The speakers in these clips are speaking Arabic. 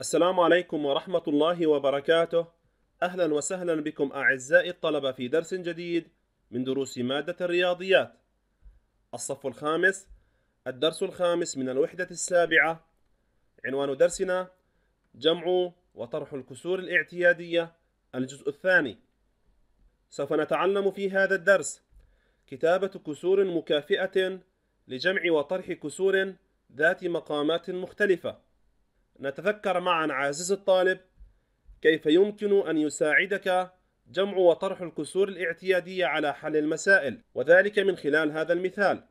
السلام عليكم ورحمة الله وبركاته أهلا وسهلا بكم أعزائي الطلبة في درس جديد من دروس مادة الرياضيات الصف الخامس الدرس الخامس من الوحدة السابعة عنوان درسنا جمع وطرح الكسور الاعتيادية الجزء الثاني سوف نتعلم في هذا الدرس كتابة كسور مكافئة لجمع وطرح كسور ذات مقامات مختلفة نتذكر معا عزيزي الطالب كيف يمكن أن يساعدك جمع وطرح الكسور الاعتيادية على حل المسائل وذلك من خلال هذا المثال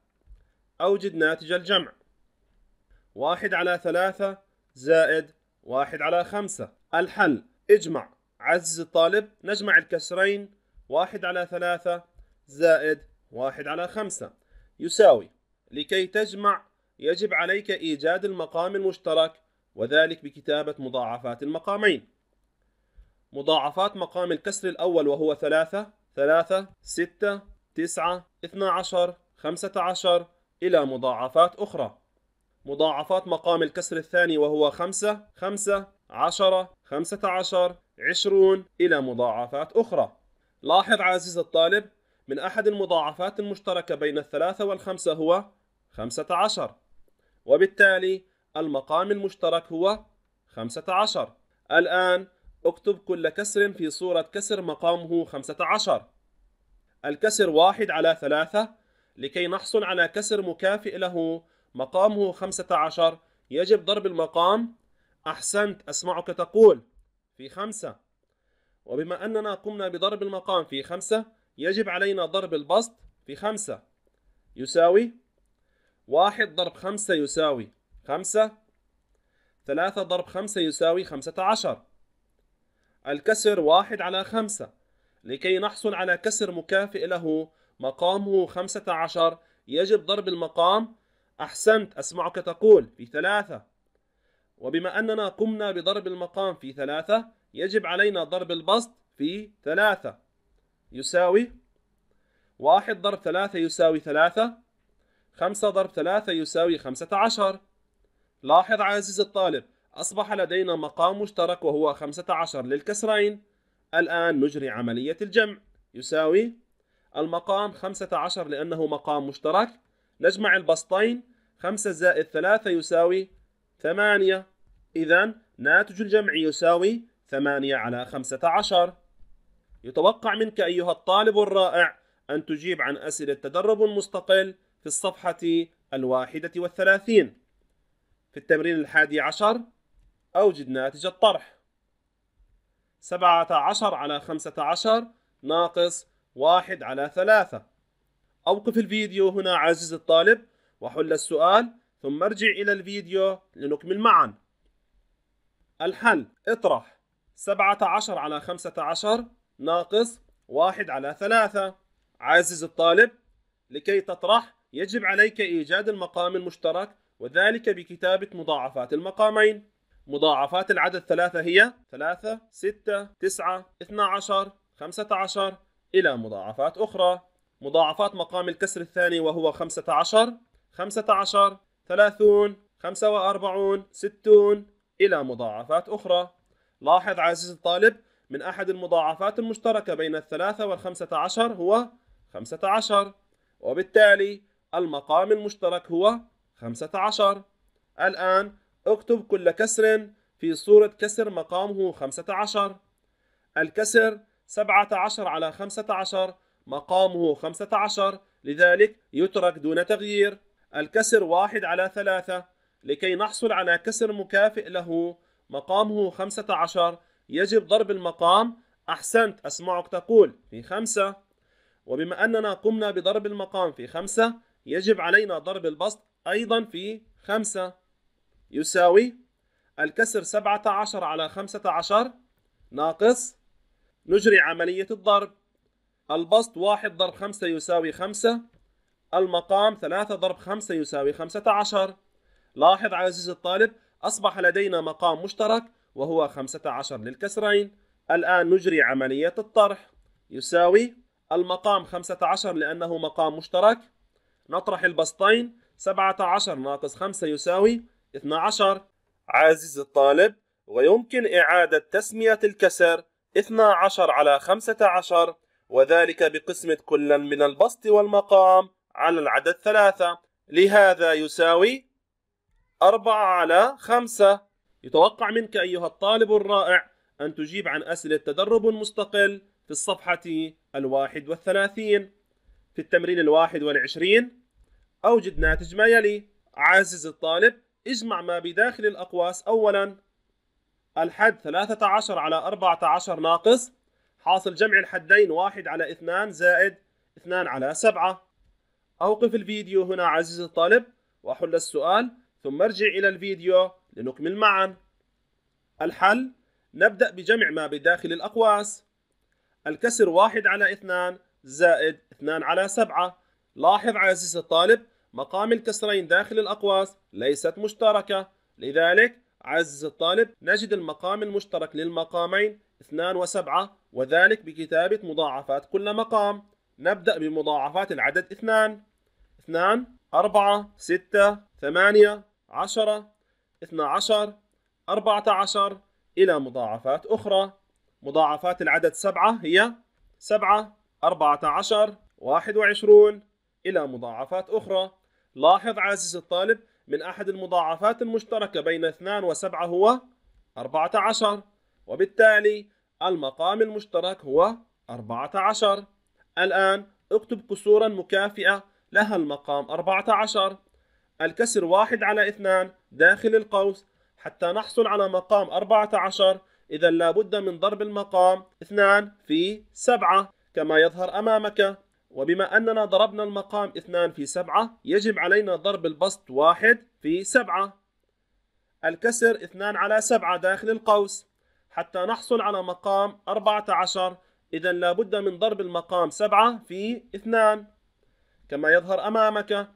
أوجد ناتج الجمع واحد على ثلاثة زائد واحد على خمسة الحل اجمع عزيز الطالب نجمع الكسرين واحد على ثلاثة زائد واحد على خمسة يساوي لكي تجمع يجب عليك إيجاد المقام المشترك وذلك بكتابة مضاعفات المقامين مضاعفات مقام الكسر الأول وهو ثلاثة ثلاثة ستة تسعة اثنى عشر خمسة عشر إلى مضاعفات أخرى مضاعفات مقام الكسر الثاني وهو خمسة خمسة عشرة خمسة عشر عشرون إلى مضاعفات أخرى لاحظ عزيز الطالب من أحد المضاعفات المشتركة بين الثلاثة والخمسة هو خمسة عشر وبالتالي المقام المشترك هو 15 الآن اكتب كل كسر في صورة كسر مقامه 15 الكسر واحد على ثلاثة لكي نحصل على كسر مكافئ له مقامه 15 يجب ضرب المقام أحسنت أسمعك تقول في خمسة وبما أننا قمنا بضرب المقام في خمسة يجب علينا ضرب البسط في خمسة يساوي واحد ضرب خمسة يساوي خمسة ثلاثة ضرب خمسة يساوي خمسة عشر الكسر واحد على خمسة لكي نحصل على كسر مكافئ له مقامه خمسة عشر يجب ضرب المقام أحسنت أسمعك تقول في ثلاثة وبما أننا قمنا بضرب المقام في ثلاثة يجب علينا ضرب البسط في ثلاثة يساوي واحد ضرب ثلاثة يساوي ثلاثة خمسة ضرب ثلاثة يساوي خمسة عشر لاحظ عزيز الطالب أصبح لدينا مقام مشترك وهو 15 للكسرين الآن نجري عملية الجمع يساوي المقام 15 لأنه مقام مشترك نجمع البسطين 5 زائد 3 يساوي 8 إذا ناتج الجمع يساوي 8 على 15 يتوقع منك أيها الطالب الرائع أن تجيب عن أسئلة تدرب مستقل في الصفحة الواحدة والثلاثين في التمرين الحادي عشر أوجد ناتج الطرح سبعة عشر على خمسة عشر ناقص واحد على ثلاثة أوقف الفيديو هنا عزيزي الطالب وحل السؤال ثم ارجع إلى الفيديو لنكمل معا الحل اطرح سبعة عشر على خمسة عشر ناقص واحد على ثلاثة عزيزي الطالب لكي تطرح يجب عليك إيجاد المقام المشترك وذلك بكتابة مضاعفات المقامين مضاعفات العدد ثلاثة هي 3 6 9 12 15 إلى مضاعفات أخرى مضاعفات مقام الكسر الثاني وهو 15 15 30 45 60 إلى مضاعفات أخرى لاحظ عزيزي الطالب من أحد المضاعفات المشتركة بين الثلاثة والخمسة عشر هو خمسة عشر وبالتالي المقام المشترك هو خمسة عشر الآن اكتب كل كسر في صورة كسر مقامه خمسة عشر الكسر سبعة عشر على خمسة عشر مقامه خمسة عشر لذلك يترك دون تغيير الكسر واحد على ثلاثة لكي نحصل على كسر مكافئ له مقامه خمسة عشر يجب ضرب المقام أحسنت أسمعك تقول في خمسة وبما أننا قمنا بضرب المقام في خمسة يجب علينا ضرب البسط أيضا في خمسة يساوي الكسر سبعة عشر على خمسة عشر ناقص نجري عملية الضرب البسط واحد ضرب خمسة يساوي خمسة المقام ثلاثة ضرب خمسة يساوي خمسة عشر لاحظ عزيزي الطالب أصبح لدينا مقام مشترك وهو خمسة عشر للكسرين الآن نجري عملية الطرح يساوي المقام خمسة عشر لأنه مقام مشترك نطرح البسطين 17 ناقص 5 يساوي 12 عزيزي الطالب ويمكن إعادة تسمية الكسر 12 على 15 وذلك بقسمة كل من البسط والمقام على العدد 3 لهذا يساوي 4 على 5 يتوقع منك أيها الطالب الرائع أن تجيب عن أسئلة تدرب مستقل في الصفحة الواحد والثلاثين في التمرين الواحد والعشرين أوجد ناتج ما يلي عزز الطالب اجمع ما بداخل الأقواس أولا الحد 13 على 14 ناقص حاصل جمع الحدين 1 على 2 زائد 2 على 7 أوقف الفيديو هنا عزيز الطالب وأحل السؤال ثم ارجع إلى الفيديو لنكمل معا الحل نبدأ بجمع ما بداخل الأقواس الكسر 1 على 2 زائد 2 على 7 لاحظ عزيز الطالب مقام الكسرين داخل الأقواس ليست مشتركة لذلك عزيز الطالب نجد المقام المشترك للمقامين 2 و7 وذلك بكتابة مضاعفات كل مقام نبدأ بمضاعفات العدد 2 2 4 6 8 10 12 14 إلى مضاعفات أخرى مضاعفات العدد 7 هي 7 14 21 إلى مضاعفات أخرى لاحظ عزيز الطالب من أحد المضاعفات المشتركة بين 2 و7 هو 14 وبالتالي المقام المشترك هو 14 الآن اكتب كسورا مكافئة لها المقام 14 الكسر واحد على اثنان داخل القوس حتى نحصل على مقام 14 إذا لابد من ضرب المقام 2 في 7 كما يظهر أمامك وبما أننا ضربنا المقام اثنان في سبعة يجب علينا ضرب البسط واحد في سبعة الكسر اثنان على سبعة داخل القوس حتى نحصل على مقام 14 إذا لابد من ضرب المقام 7 في 2 كما يظهر أمامك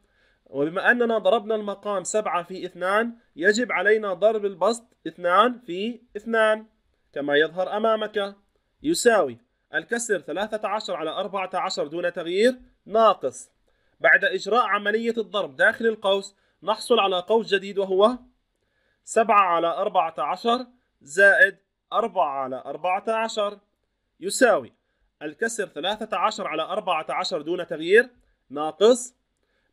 وبما أننا ضربنا المقام 7 في 2 يجب علينا ضرب البسط 2 في 2 كما يظهر أمامك يساوي الكسر 13 على 14 دون تغيير ناقص بعد إجراء عملية الضرب داخل القوس نحصل على قوس جديد وهو 7 على 14 زائد 4 على 14 يساوي الكسر 13 على 14 دون تغيير ناقص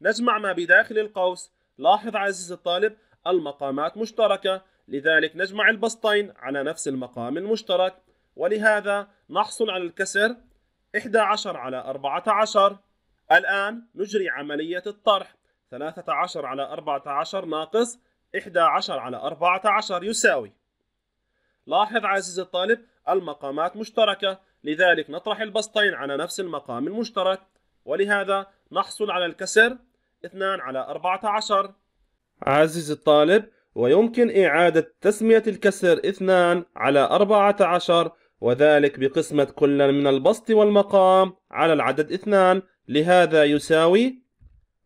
نجمع ما بداخل القوس لاحظ عزيزي الطالب المقامات مشتركة لذلك نجمع البسطين على نفس المقام المشترك ولهذا نحصل على الكسر 11 على 14 الآن نجري عملية الطرح 13 على 14 ناقص 11 على 14 يساوي لاحظ عزيزي الطالب المقامات مشتركة لذلك نطرح البسطين على نفس المقام المشترك ولهذا نحصل على الكسر 2 على 14 عزيزي الطالب ويمكن إعادة تسمية الكسر 2 على 14 وذلك بقسمة كل من البسط والمقام على العدد 2 لهذا يساوي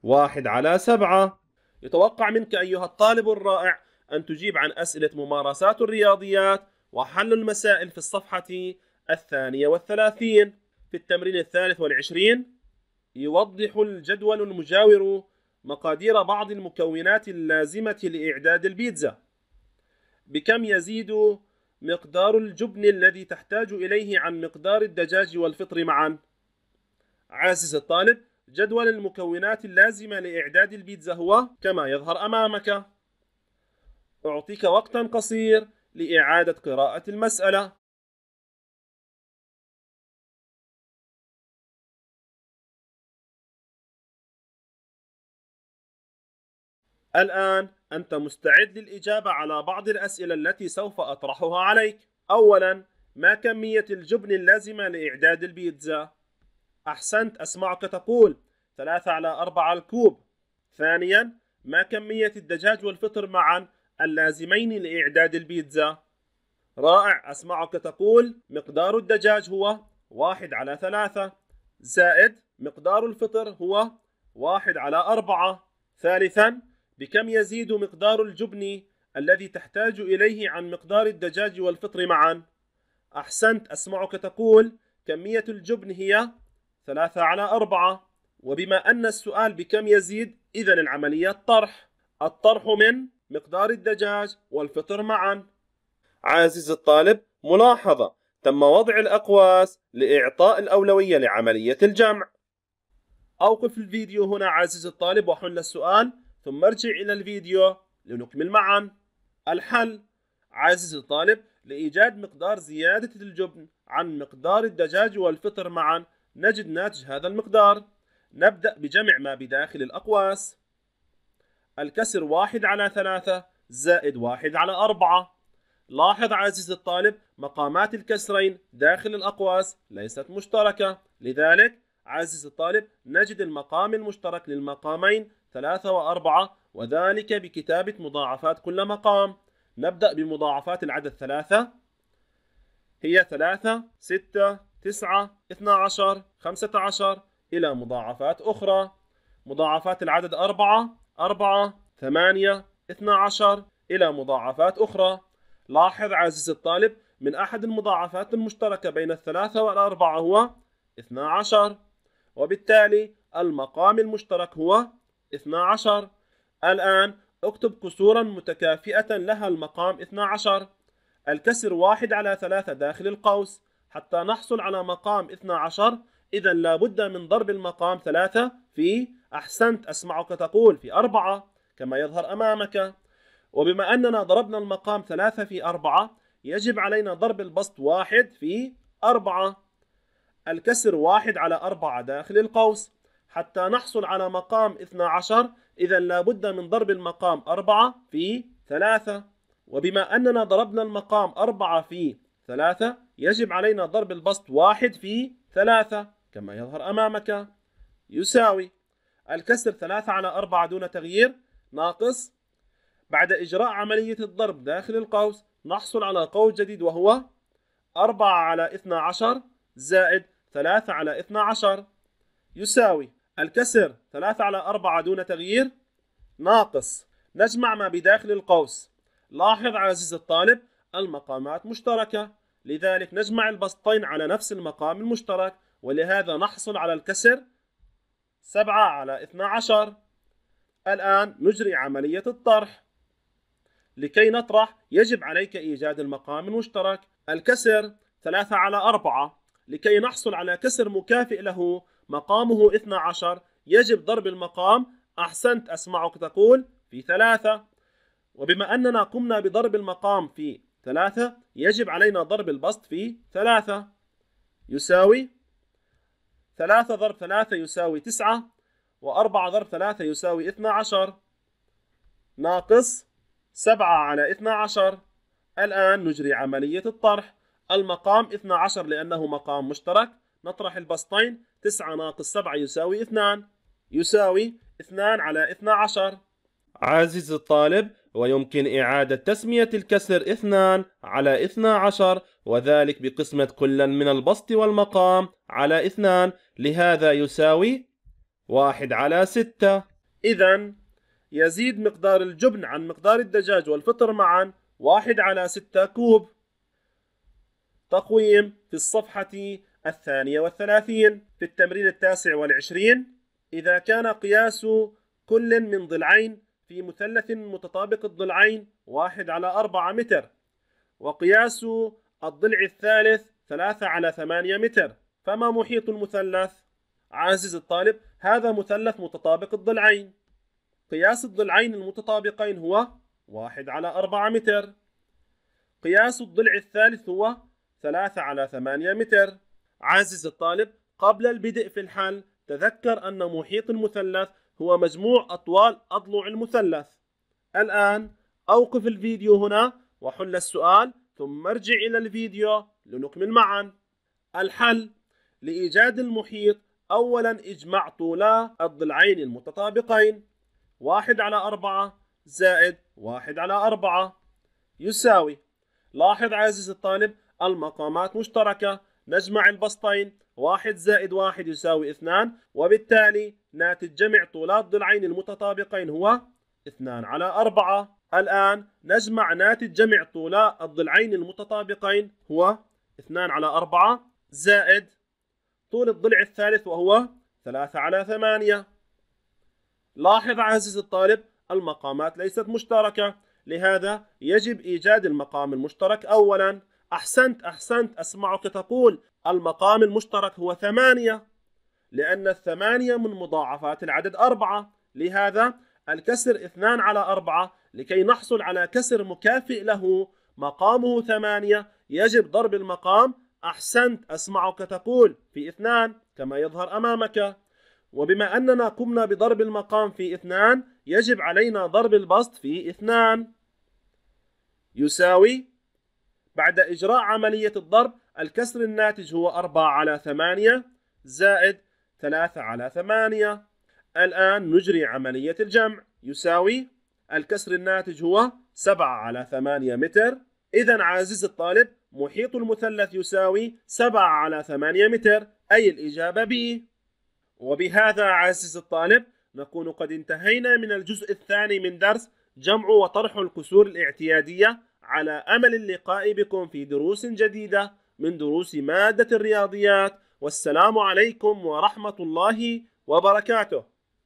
1 على 7 يتوقع منك أيها الطالب الرائع أن تجيب عن أسئلة ممارسات الرياضيات وحل المسائل في الصفحة الثانية والثلاثين في التمرين الثالث والعشرين يوضح الجدول المجاور مقادير بعض المكونات اللازمة لإعداد البيتزا بكم يزيد مقدار الجبن الذي تحتاج إليه عن مقدار الدجاج والفطر معا عزيز الطالب جدول المكونات اللازمة لإعداد البيتزا هو كما يظهر أمامك أعطيك وقتا قصير لإعادة قراءة المسألة الآن أنت مستعد للإجابة على بعض الأسئلة التي سوف أطرحها عليك. أولاً، ما كمية الجبن اللازمة لإعداد البيتزا؟ أحسنت أسمعك تقول ثلاثة على أربعة الكوب ثانيا ما كمية الدجاج والفطر معا اللازمين لإعداد البيتزا؟ رائع أسمعك تقول مقدار الدجاج هو واحد على ثلاثة زائد مقدار الفطر هو واحد على أربعة ثالثا بكم يزيد مقدار الجبن الذي تحتاج إليه عن مقدار الدجاج والفطر معا؟ أحسنت أسمعك تقول كمية الجبن هي ثلاثة على أربعة وبما أن السؤال بكم يزيد إذا العملية الطرح الطرح من مقدار الدجاج والفطر معا عزيزي الطالب ملاحظة تم وضع الأقواس لإعطاء الأولوية لعملية الجمع أوقف الفيديو هنا عزيزي الطالب وحل السؤال ثم ارجع إلى الفيديو لنكمل معا الحل عزيزي الطالب لإيجاد مقدار زيادة الجبن عن مقدار الدجاج والفطر معا نجد ناتج هذا المقدار نبدأ بجمع ما بداخل الأقواس الكسر واحد على ثلاثة زائد واحد على أربعة لاحظ عزيزي الطالب مقامات الكسرين داخل الأقواس ليست مشتركة لذلك عزيزي الطالب نجد المقام المشترك للمقامين ثلاثة وأربعة وذلك بكتابة مضاعفات كل مقام نبدأ بمضاعفات العدد ثلاثة هي ثلاثة ستة تسعة اثنا عشر خمسة عشر إلى مضاعفات أخرى مضاعفات العدد أربعة أربعة ثمانية اثنا عشر إلى مضاعفات أخرى لاحظ عزيز الطالب من أحد المضاعفات المشتركة بين الثلاثة والأربعة هو عشر وبالتالي المقام المشترك هو 12 الآن اكتب قصورا متكافئة لها المقام 12 الكسر واحد على ثلاثة داخل القوس حتى نحصل على مقام 12 إذا لابد من ضرب المقام ثلاثة في أحسنت أسمعك تقول في أربعة كما يظهر أمامك وبما أننا ضربنا المقام ثلاثة في أربعة يجب علينا ضرب البسط واحد في أربعة الكسر واحد على أربعة داخل القوس حتى نحصل على مقام 12 إذا لابد من ضرب المقام 4 في 3 وبما أننا ضربنا المقام 4 في 3 يجب علينا ضرب البسط 1 في 3 كما يظهر أمامك يساوي الكسر 3 على 4 دون تغيير ناقص بعد إجراء عملية الضرب داخل القوس نحصل على قوس جديد وهو 4 على 12 زائد 3 على 12 يساوي الكسر 3 على 4 دون تغيير ناقص نجمع ما بداخل القوس لاحظ عزيز الطالب المقامات مشتركة لذلك نجمع البسطين على نفس المقام المشترك ولهذا نحصل على الكسر 7 على 12 الآن نجري عملية الطرح لكي نطرح يجب عليك إيجاد المقام المشترك الكسر 3 على 4 لكي نحصل على كسر مكافئ له مقامه 12 يجب ضرب المقام أحسنت أسمعك تقول في ثلاثة وبما أننا قمنا بضرب المقام في ثلاثة يجب علينا ضرب البسط في ثلاثة يساوي ثلاثة ضرب ثلاثة يساوي تسعة وأربعة ضرب ثلاثة يساوي اثنى عشر ناقص سبعة على اثنى عشر الآن نجري عملية الطرح المقام 12 لأنه مقام مشترك نطرح البسطين 9 ناقص 7 يساوي 2 يساوي 2 على 12 عزيز الطالب ويمكن إعادة تسمية الكسر 2 على 12 وذلك بقسمة كل من البسط والمقام على 2 لهذا يساوي 1 على 6 إذا يزيد مقدار الجبن عن مقدار الدجاج والفطر معا 1 على 6 كوب تقويم في الصفحة الثانية والثلاثين في التمرين التاسع والعشرين إذا كان قياس كل من ضلعين في مثلث متطابق الضلعين واحد على أربعة متر وقياس الضلع الثالث ثلاثة على ثمانية متر فما محيط المثلث؟ عزيزي الطالب هذا مثلث متطابق الضلعين قياس الضلعين المتطابقين هو واحد على أربعة متر قياس الضلع الثالث هو ثلاثة على ثمانية متر عزز الطالب قبل البدء في الحل تذكر أن محيط المثلث هو مجموع أطوال أضلع المثلث الآن أوقف الفيديو هنا وحل السؤال ثم ارجع إلى الفيديو لنكمل معا الحل لإيجاد المحيط أولا اجمع طولا الضلعين المتطابقين واحد على أربعة زائد واحد على أربعة يساوي لاحظ عزيزي الطالب المقامات مشتركة مجمع البسطين واحد زائد واحد يساوي اثنان وبالتالي ناتج جمع طولات ضلعين المتطابقين هو اثنان على أربعة الآن نجمع ناتج جمع طولات الضلعين المتطابقين هو اثنان على أربعة زائد طول الضلع الثالث وهو ثلاثة على ثمانية لاحظ عزيزي الطالب المقامات ليست مشتركة لهذا يجب إيجاد المقام المشترك أولاً أحسنت أحسنت أسمعك تقول المقام المشترك هو ثمانية لأن الثمانية من مضاعفات العدد أربعة لهذا الكسر اثنان على أربعة لكي نحصل على كسر مكافئ له مقامه ثمانية يجب ضرب المقام أحسنت أسمعك تقول في اثنان كما يظهر أمامك وبما أننا قمنا بضرب المقام في اثنان يجب علينا ضرب البسط في اثنان يساوي بعد إجراء عملية الضرب الكسر الناتج هو 4 على 8 زائد 3 على 8 الآن نجري عملية الجمع يساوي الكسر الناتج هو 7 على 8 متر إذا عزيز الطالب محيط المثلث يساوي 7 على 8 متر أي الإجابة ب وبهذا عزيز الطالب نكون قد انتهينا من الجزء الثاني من درس جمع وطرح الكسور الاعتيادية على امل اللقاء بكم في دروس جديده من دروس ماده الرياضيات والسلام عليكم ورحمه الله وبركاته